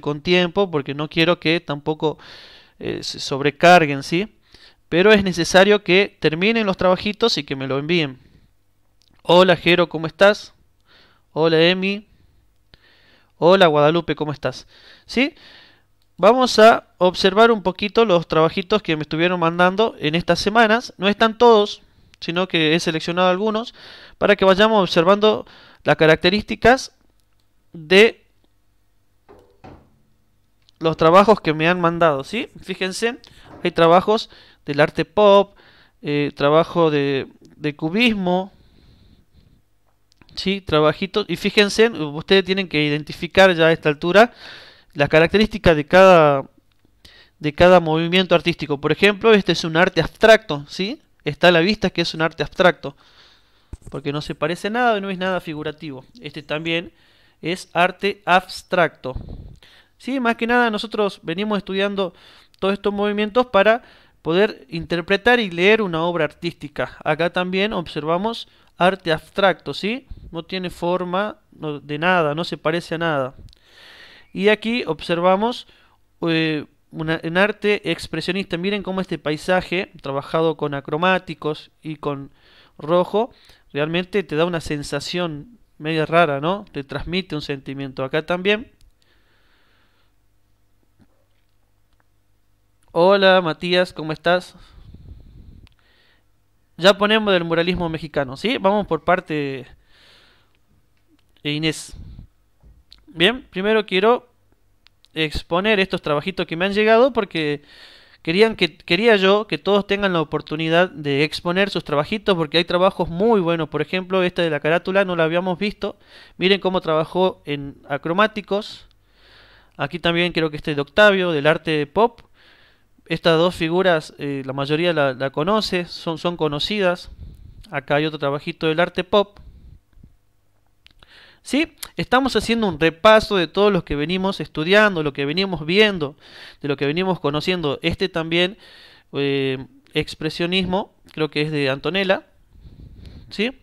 con tiempo, porque no quiero que tampoco eh, se sobrecarguen, ¿sí? Pero es necesario que terminen los trabajitos y que me lo envíen. Hola Jero, ¿cómo estás? Hola Emi. Hola Guadalupe, ¿cómo estás? ¿Sí? Vamos a observar un poquito los trabajitos que me estuvieron mandando en estas semanas. No están todos, sino que he seleccionado algunos para que vayamos observando las características de los trabajos que me han mandado, ¿sí? Fíjense, hay trabajos del arte pop, eh, trabajo de, cubismo, ¿sí? Trabajitos, y fíjense, ustedes tienen que identificar ya a esta altura las características de cada, de cada movimiento artístico. Por ejemplo, este es un arte abstracto, ¿sí? Está a la vista que es un arte abstracto, porque no se parece nada, no es nada figurativo. Este también es arte abstracto. Más que nada nosotros venimos estudiando todos estos movimientos para poder interpretar y leer una obra artística. Acá también observamos arte abstracto, ¿sí? No tiene forma de nada, no se parece a nada. Y aquí observamos eh, un arte expresionista. Miren cómo este paisaje, trabajado con acromáticos y con rojo, realmente te da una sensación media rara, ¿no? Te transmite un sentimiento. Acá también Hola Matías, ¿cómo estás? Ya ponemos del muralismo mexicano, ¿sí? Vamos por parte de Inés. Bien, primero quiero exponer estos trabajitos que me han llegado porque querían que, quería yo que todos tengan la oportunidad de exponer sus trabajitos porque hay trabajos muy buenos. Por ejemplo, este de la carátula no lo habíamos visto. Miren cómo trabajó en acromáticos. Aquí también creo que este de Octavio, del arte pop estas dos figuras, eh, la mayoría la, conoce, son, son conocidas. Acá hay otro trabajito del arte pop. ¿Sí? Estamos haciendo un repaso de todos los que venimos estudiando, lo que venimos viendo, de lo que venimos conociendo. Este también, eh, expresionismo, creo que es de Antonella. ¿Sí?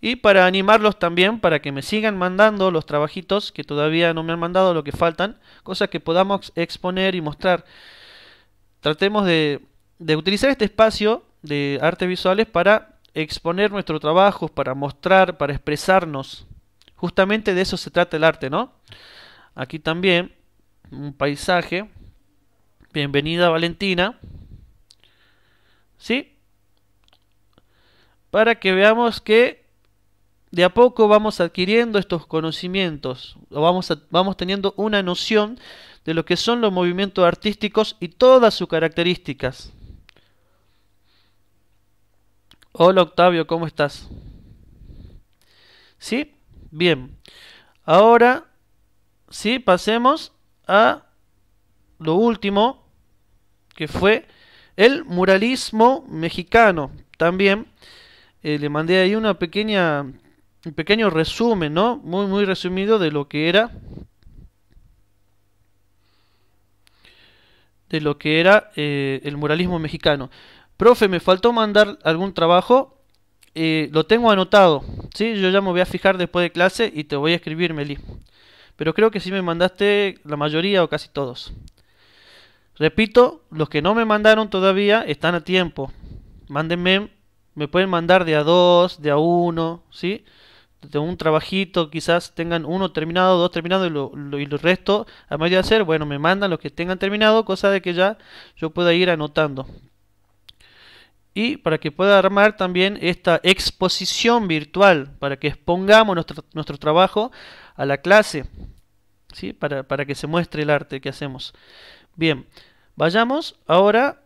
Y para animarlos también, para que me sigan mandando los trabajitos que todavía no me han mandado, lo que faltan, cosas que podamos exponer y mostrar tratemos de, utilizar este espacio de artes visuales para exponer nuestro trabajo, para mostrar, para expresarnos. Justamente de eso se trata el arte, ¿no? Aquí también un paisaje. Bienvenida Valentina. ¿Sí? Para que veamos que de a poco vamos adquiriendo estos conocimientos, vamos, vamos teniendo una noción de lo que son los movimientos artísticos y todas sus características. Hola Octavio, ¿cómo estás? ¿Sí? Bien. Ahora, sí, pasemos a lo último, que fue el muralismo mexicano. También eh, le mandé ahí una pequeña un pequeño resumen, ¿no? Muy, muy resumido de lo que era. De lo que era eh, el muralismo mexicano. Profe, me faltó mandar algún trabajo. Eh, lo tengo anotado. Si Yo ya me voy a fijar después de clase y te voy a escribir, Meli. Pero creo que sí me mandaste la mayoría o casi todos. Repito, los que no me mandaron todavía están a tiempo. Mándenme, me pueden mandar de a dos, de a uno, ¿sí? de un trabajito, quizás tengan uno terminado, dos terminados y lo, resto a medio de hacer, bueno, me mandan los que tengan terminado, cosa de que ya yo pueda ir anotando. Y para que pueda armar también esta exposición virtual, para que expongamos nuestro, trabajo a la clase, ¿sí? para, para que se muestre el arte que hacemos. Bien, vayamos ahora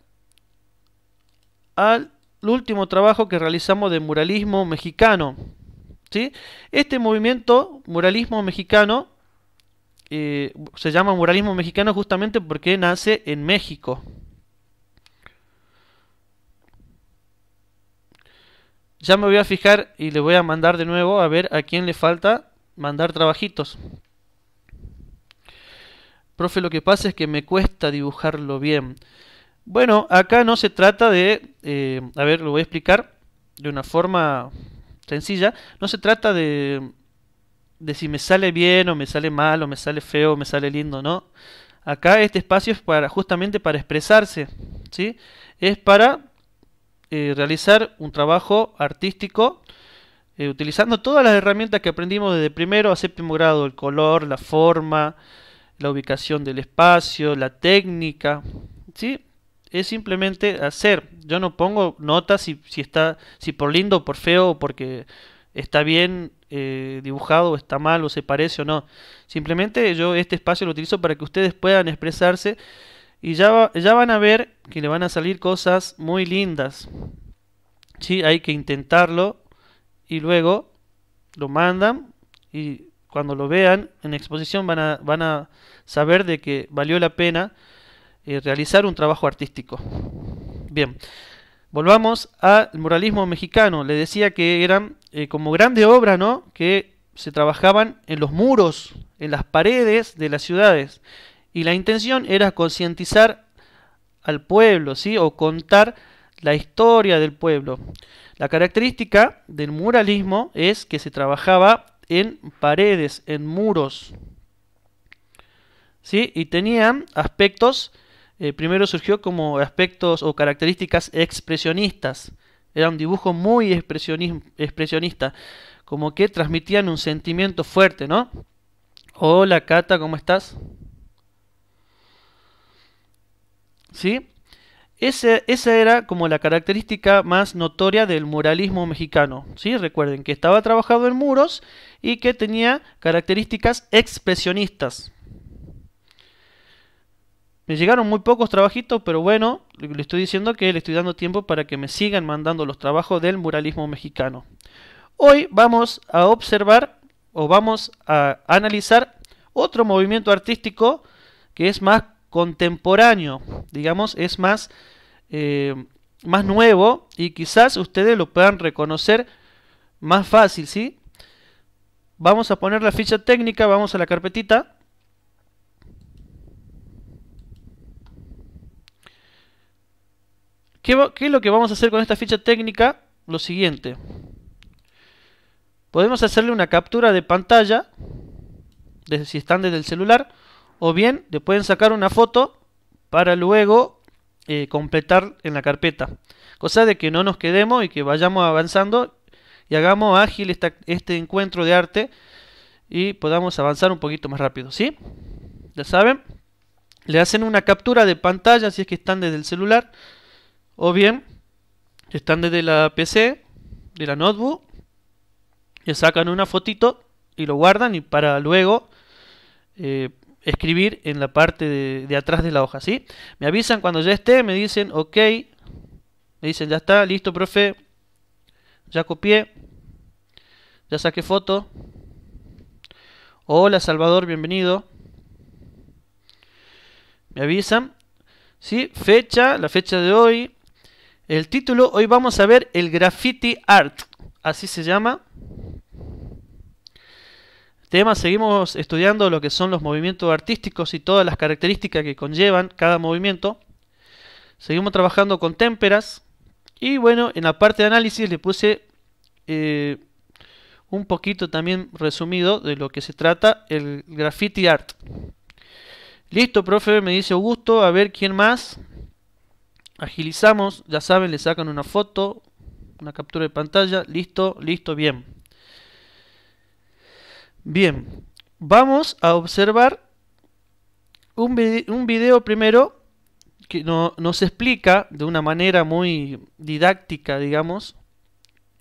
al último trabajo que realizamos de muralismo mexicano. Este movimiento, muralismo mexicano, eh, se llama muralismo mexicano justamente porque nace en México. Ya me voy a fijar y le voy a mandar de nuevo a ver a quién le falta mandar trabajitos. Profe, lo que pasa es que me cuesta dibujarlo bien. Bueno, acá no se trata de... Eh, a ver, lo voy a explicar de una forma sencilla, no se trata de, de si me sale bien o me sale mal o me sale feo o me sale lindo, no. Acá este espacio es para justamente para expresarse, ¿sí? Es para eh, realizar un trabajo artístico eh, utilizando todas las herramientas que aprendimos desde primero a séptimo grado, el color, la forma, la ubicación del espacio, la técnica, ¿sí? es simplemente hacer. Yo no pongo notas si, si está, si por lindo por feo, o porque está bien eh, dibujado o está mal o se parece o no. Simplemente yo este espacio lo utilizo para que ustedes puedan expresarse y ya, ya van a ver que le van a salir cosas muy lindas. ¿Sí? Hay que intentarlo y luego lo mandan y cuando lo vean en exposición van a, van a saber de que valió la pena realizar un trabajo artístico. Bien, volvamos al muralismo mexicano. Le decía que eran eh, como grandes obras, ¿no? Que se trabajaban en los muros, en las paredes de las ciudades. Y la intención era concientizar al pueblo, ¿sí? O contar la historia del pueblo. La característica del muralismo es que se trabajaba en paredes, en muros. ¿Sí? Y tenían aspectos eh, primero surgió como aspectos o características expresionistas. Era un dibujo muy expresionista, como que transmitían un sentimiento fuerte, ¿no? Hola Cata, ¿cómo estás? ¿Sí? Ese, esa era como la característica más notoria del muralismo mexicano. ¿sí? Recuerden que estaba trabajado en muros y que tenía características expresionistas. Me llegaron muy pocos trabajitos, pero bueno, le estoy diciendo que le estoy dando tiempo para que me sigan mandando los trabajos del muralismo mexicano. Hoy vamos a observar o vamos a analizar otro movimiento artístico que es más contemporáneo, digamos, es más, eh, más nuevo y quizás ustedes lo puedan reconocer más fácil, ¿sí? Vamos a poner la ficha técnica, vamos a la carpetita ¿Qué, es lo que vamos a hacer con esta ficha técnica? Lo siguiente. Podemos hacerle una captura de pantalla, desde, si están desde el celular, o bien le pueden sacar una foto para luego eh, completar en la carpeta. Cosa de que no nos quedemos y que vayamos avanzando y hagamos ágil este encuentro de arte y podamos avanzar un poquito más rápido, ¿sí? Ya saben, le hacen una captura de pantalla si es que están desde el celular o bien, están desde la PC, de la notebook, y sacan una fotito y lo guardan y para luego eh, escribir en la parte de, atrás de la hoja, ¿sí? Me avisan cuando ya esté, me dicen, ok, me dicen, ya está, listo, profe, ya copié, ya saqué foto. Hola, Salvador, bienvenido. Me avisan, ¿sí? Fecha, la fecha de hoy, el título, hoy vamos a ver el graffiti art, así se llama. Tema, seguimos estudiando lo que son los movimientos artísticos y todas las características que conllevan cada movimiento. Seguimos trabajando con témperas. Y bueno, en la parte de análisis le puse eh, un poquito también resumido de lo que se trata el graffiti art. Listo, profe, me dice Augusto. A ver quién más. Agilizamos, ya saben, le sacan una foto, una captura de pantalla, listo, listo, bien. Bien, vamos a observar un, video primero que nos explica de una manera muy didáctica, digamos,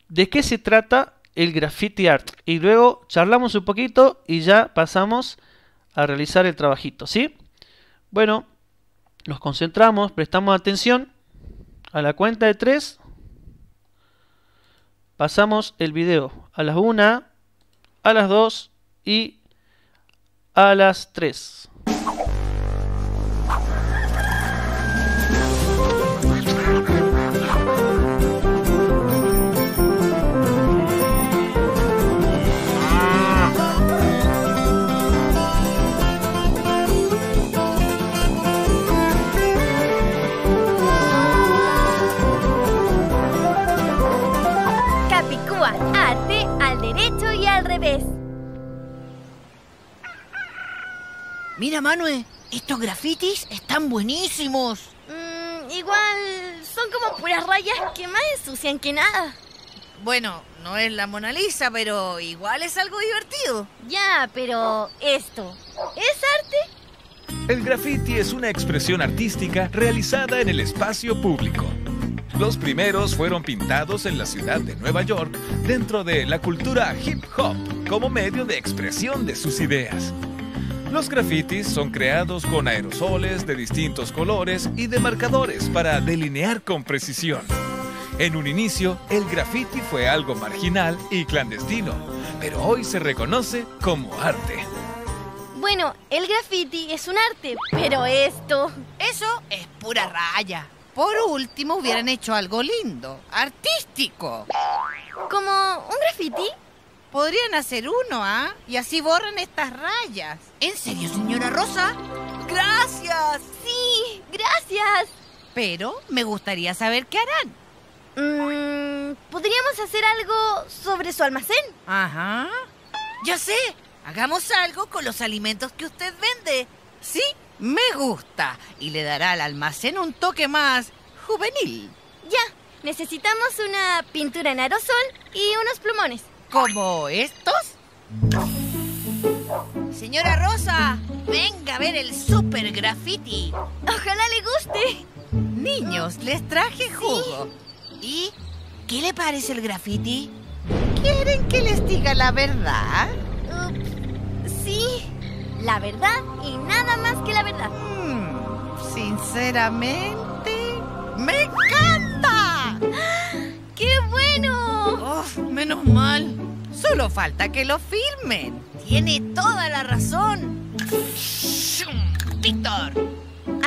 de qué se trata el graffiti art. Y luego charlamos un poquito y ya pasamos a realizar el trabajito, ¿sí? Bueno, nos concentramos, prestamos atención a la cuenta de 3. Pasamos el video a las 1, a las 2 y a las 3. Mira, Manuel, estos grafitis están buenísimos. Mm, igual, son como puras rayas que más ensucian que nada. Bueno, no es la Mona Lisa, pero igual es algo divertido. Ya, pero esto, ¿es arte? El graffiti es una expresión artística realizada en el espacio público. Los primeros fueron pintados en la ciudad de Nueva York dentro de la cultura hip hop como medio de expresión de sus ideas. Los grafitis son creados con aerosoles de distintos colores y de marcadores para delinear con precisión. En un inicio, el graffiti fue algo marginal y clandestino, pero hoy se reconoce como arte. Bueno, el graffiti es un arte, pero esto... Eso es pura raya. Por último, hubieran hecho algo lindo, artístico. ¿Como un graffiti? Podrían hacer uno, ¿ah? Y así borran estas rayas. ¿En serio, señora Rosa? ¡Gracias! Sí, gracias. Pero me gustaría saber qué harán. Mm, podríamos hacer algo sobre su almacén. Ajá. Ya sé. Hagamos algo con los alimentos que usted vende. Sí, me gusta. Y le dará al almacén un toque más juvenil. Ya. Necesitamos una pintura en aerosol y unos plumones. ¿Como estos? Señora Rosa, venga a ver el super graffiti. Ojalá le guste. Niños, les traje jugo. ¿Y qué le parece el graffiti? ¿Quieren que les diga la verdad? sí, la verdad y nada más que la verdad. Mm, sinceramente, me encanta. ¡Ah! ¡Qué bueno! Oh, menos mal. Solo falta que lo firmen Tiene toda la razón. Víctor.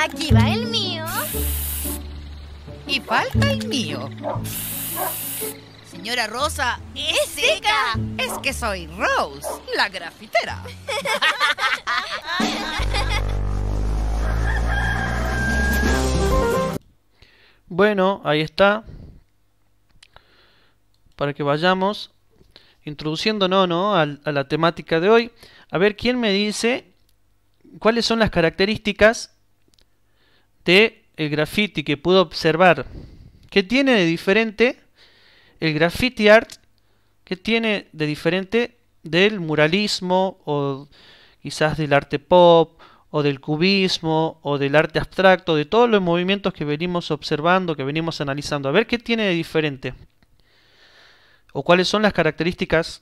Aquí va el mío. Y falta el mío. Señora Rosa, es ella. Es que soy Rose, la grafitera. Bueno, ahí está para que vayamos introduciéndonos ¿no? a, a la temática de hoy. A ver quién me dice cuáles son las características de el graffiti que pude observar. ¿Qué tiene de diferente el graffiti art? ¿Qué tiene de diferente del muralismo o quizás del arte pop o del cubismo o del arte abstracto, de todos los movimientos que venimos observando, que venimos analizando? A ver qué tiene de diferente o cuáles son las características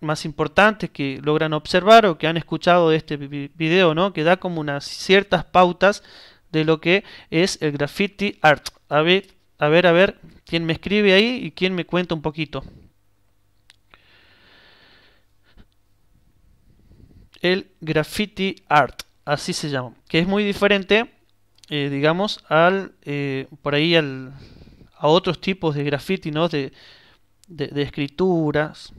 más importantes que logran observar o que han escuchado de este video, ¿no? que da como unas ciertas pautas de lo que es el graffiti art. A ver, a ver, a ver, quién me escribe ahí y quién me cuenta un poquito. El graffiti art, así se llama, que es muy diferente, eh, digamos, al eh, por ahí al, a otros tipos de graffiti, ¿no? De, de, escrituras.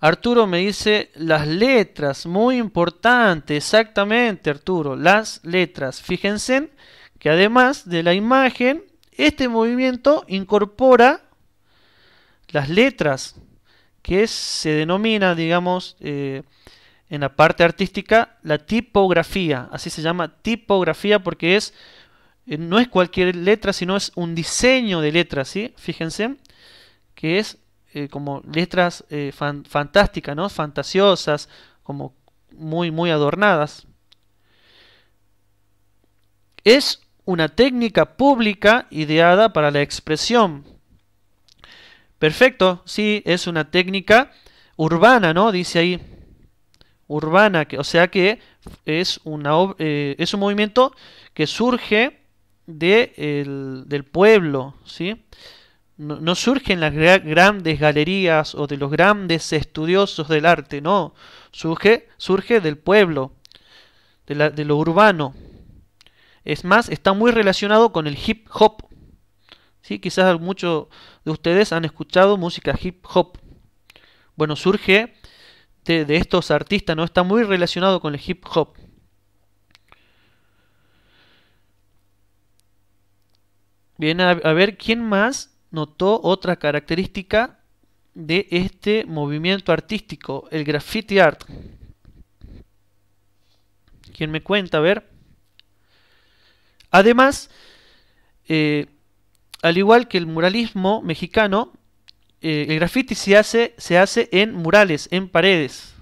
Arturo me dice las letras, muy importante, exactamente Arturo, las letras. Fíjense que además de la imagen, este movimiento incorpora las letras, que se denomina, digamos, eh, en la parte artística, la tipografía. Así se llama tipografía porque es, eh, no es cualquier letra, sino es un diseño de letras, ¿sí? Fíjense que es eh, como letras eh, fantásticas, ¿no? fantasiosas, como muy, muy adornadas. Es una técnica pública ideada para la expresión. Perfecto, sí, es una técnica urbana, ¿no? Dice ahí. Urbana, que, o sea que es, una, eh, es un movimiento que surge del pueblo, ¿sí? No, surge en las grandes galerías o de los grandes estudiosos del arte, no. Surge, surge del pueblo, de, lo urbano. Es más, está muy relacionado con el hip hop. ¿Sí? Quizás muchos de ustedes han escuchado música hip hop. Bueno, surge de, estos artistas, ¿no? Está muy relacionado con el hip hop. Bien, a ver, ¿quién más notó otra característica de este movimiento artístico, el graffiti art. ¿Quién me cuenta? A ver. Además, eh, al igual que el muralismo mexicano, eh, el graffiti se hace, se hace en murales, en paredes.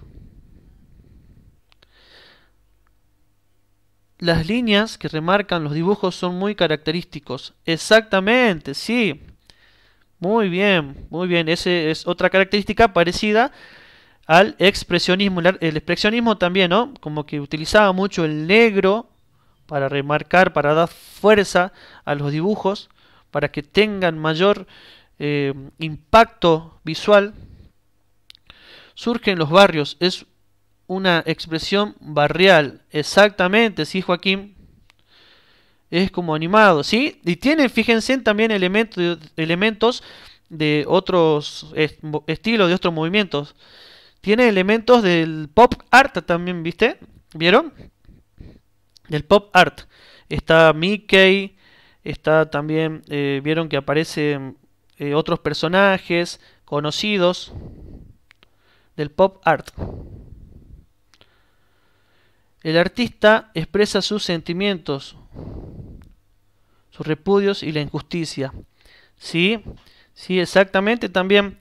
Las líneas que remarcan los dibujos son muy característicos. Exactamente, sí. Muy bien, muy bien. Esa es otra característica parecida al expresionismo. El expresionismo también, ¿no? Como que utilizaba mucho el negro para remarcar, para dar fuerza a los dibujos, para que tengan mayor eh, impacto visual. Surge en los barrios, es una expresión barrial, exactamente, sí Joaquín, es como animado, ¿sí? Y tiene, fíjense, también elementos, elementos de otros estilos, de otros movimientos. Tiene elementos del pop art también, ¿viste? ¿Vieron? Del pop art. Está Mickey, está también, eh, vieron que aparecen eh, otros personajes conocidos del pop art. El artista expresa sus sentimientos sus repudios y la injusticia. Sí, sí, exactamente. También,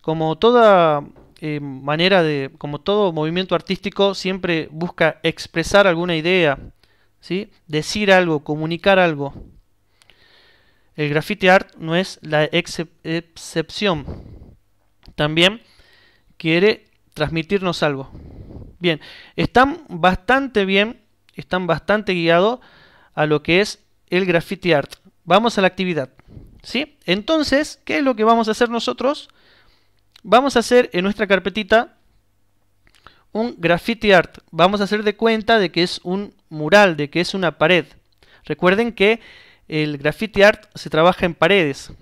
como toda eh, manera de, como todo movimiento artístico, siempre busca expresar alguna idea, ¿sí? decir algo, comunicar algo. El graffiti art no es la excepción. También quiere transmitirnos algo. Bien, están bastante bien, están bastante guiados a lo que es el graffiti art. Vamos a la actividad. ¿Sí? Entonces, ¿qué es lo que vamos a hacer nosotros? Vamos a hacer en nuestra carpetita un graffiti art. Vamos a hacer de cuenta de que es un mural, de que es una pared. Recuerden que el graffiti art se trabaja en paredes.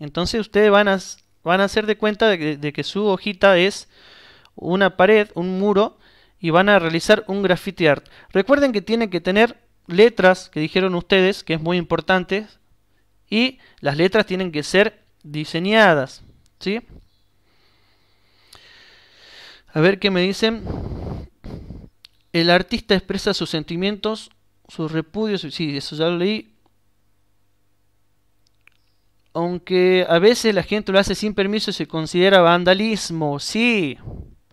Entonces ustedes van a, van a hacer de cuenta de que, su hojita es una pared, un muro, y van a realizar un graffiti art. Recuerden que tiene que tener letras que dijeron ustedes, que es muy importante, y las letras tienen que ser diseñadas, ¿sí? A ver qué me dicen. El artista expresa sus sentimientos, sus repudios, sí, eso ya lo leí. Aunque a veces la gente lo hace sin permiso y se considera vandalismo. Sí,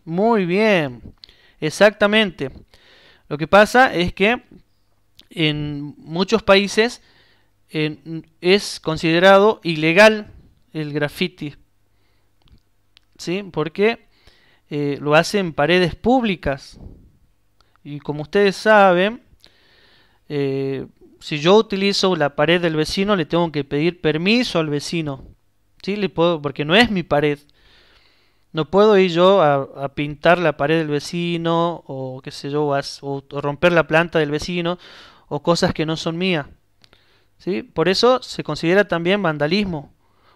muy bien, exactamente. Lo que pasa es que en muchos países es considerado ilegal el graffiti. ¿Sí? Porque eh, lo hacen paredes públicas. Y como ustedes saben, eh, si yo utilizo la pared del vecino, le tengo que pedir permiso al vecino. ¿Sí? Le puedo, porque no es mi pared. No puedo ir yo a, pintar la pared del vecino o qué sé yo, o romper la planta del vecino o cosas que no son mías. ¿sí? Por eso se considera también vandalismo,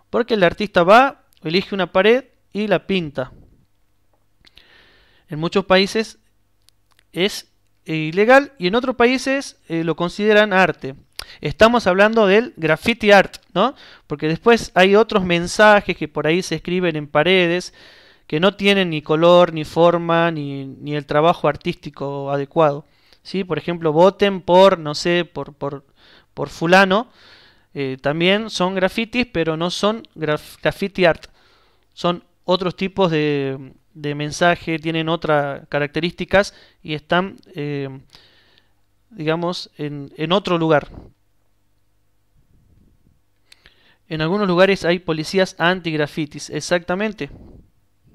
porque el artista va, elige una pared y la pinta. En muchos países es eh, ilegal y en otros países eh, lo consideran arte. Estamos hablando del graffiti art, ¿no? Porque después hay otros mensajes que por ahí se escriben en paredes que no tienen ni color, ni forma, ni el trabajo artístico adecuado. Por ejemplo, voten por, no sé, por, fulano. Eh, también son grafitis, pero no son graffiti art. Son otros tipos de, mensaje, tienen otras características y están, eh, digamos, en, en otro lugar. En algunos lugares hay policías anti-grafitis, exactamente.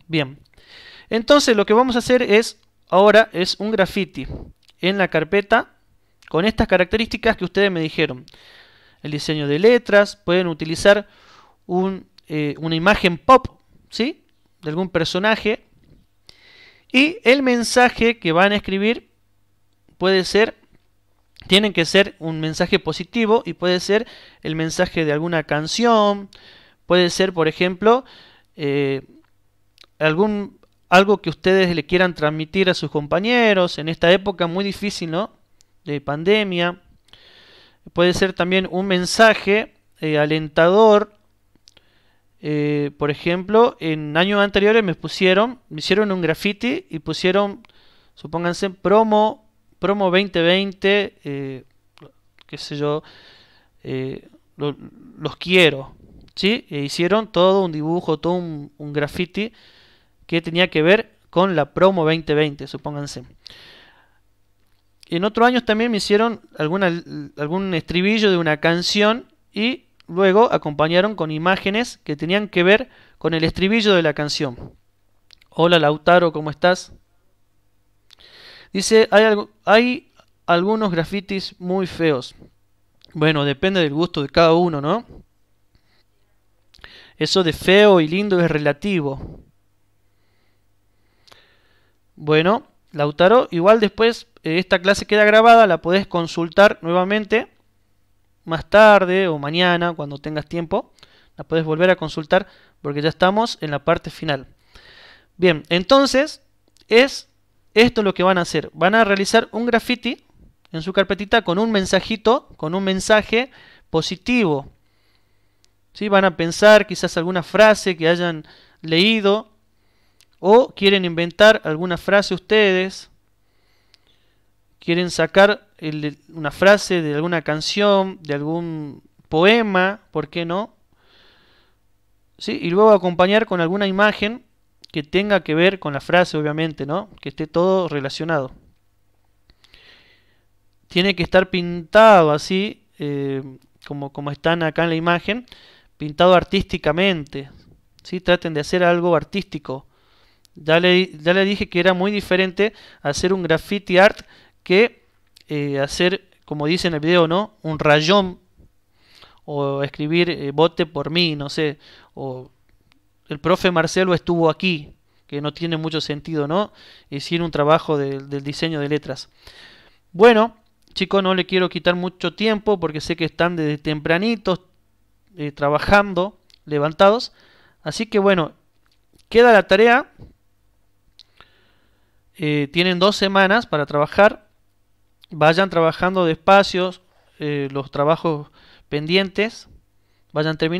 Bien. Entonces lo que vamos a hacer es, ahora es un graffiti en la carpeta con estas características que ustedes me dijeron. El diseño de letras, pueden utilizar un, eh, una imagen pop, ¿sí? De algún personaje. Y el mensaje que van a escribir puede ser, tienen que ser un mensaje positivo y puede ser el mensaje de alguna canción, puede ser, por ejemplo, eh, algún algo que ustedes le quieran transmitir a sus compañeros en esta época muy difícil, ¿no? De pandemia. Puede ser también un mensaje eh, alentador. Eh, por ejemplo, en años anteriores me pusieron, me hicieron un graffiti y pusieron, supónganse, promo, promo 2020, eh, qué sé yo, los quiero. ¿sí? E hicieron todo un dibujo, todo un, un graffiti que tenía que ver con la promo 2020, supónganse. En otros años también me hicieron algún estribillo de una canción y luego acompañaron con imágenes que tenían que ver con el estribillo de la canción. Hola Lautaro, ¿cómo estás? Dice, hay, hay algunos grafitis muy feos. Bueno, depende del gusto de cada uno, ¿no? Eso de feo y lindo es relativo. Bueno, Lautaro, igual después eh, esta clase queda grabada, la podés consultar nuevamente más tarde o mañana, cuando tengas tiempo. La podés volver a consultar porque ya estamos en la parte final. Bien, entonces es esto lo que van a hacer. Van a realizar un graffiti en su carpetita con un mensajito, con un mensaje positivo. ¿Sí? Van a pensar quizás alguna frase que hayan leído o quieren inventar alguna frase ustedes. Quieren sacar una frase de alguna canción, de algún poema, ¿por qué no? ¿Sí? Y luego acompañar con alguna imagen que tenga que ver con la frase, obviamente, ¿no? Que esté todo relacionado. Tiene que estar pintado así, eh, como, como están acá en la imagen, pintado artísticamente. ¿sí? Traten de hacer algo artístico. Ya le, dije que era muy diferente hacer un graffiti art que eh, hacer, como dice en el video, ¿no? Un rayón o escribir bote eh, por mí, no sé, o el profe Marcelo estuvo aquí, que no tiene mucho sentido, ¿no? hicieron un trabajo del diseño de letras. Bueno, chicos, no le quiero quitar mucho tiempo porque sé que están desde tempranitos eh, trabajando, levantados. Así que bueno, queda la tarea eh, tienen dos semanas para trabajar. Vayan trabajando despacio eh, los trabajos pendientes. Vayan terminando.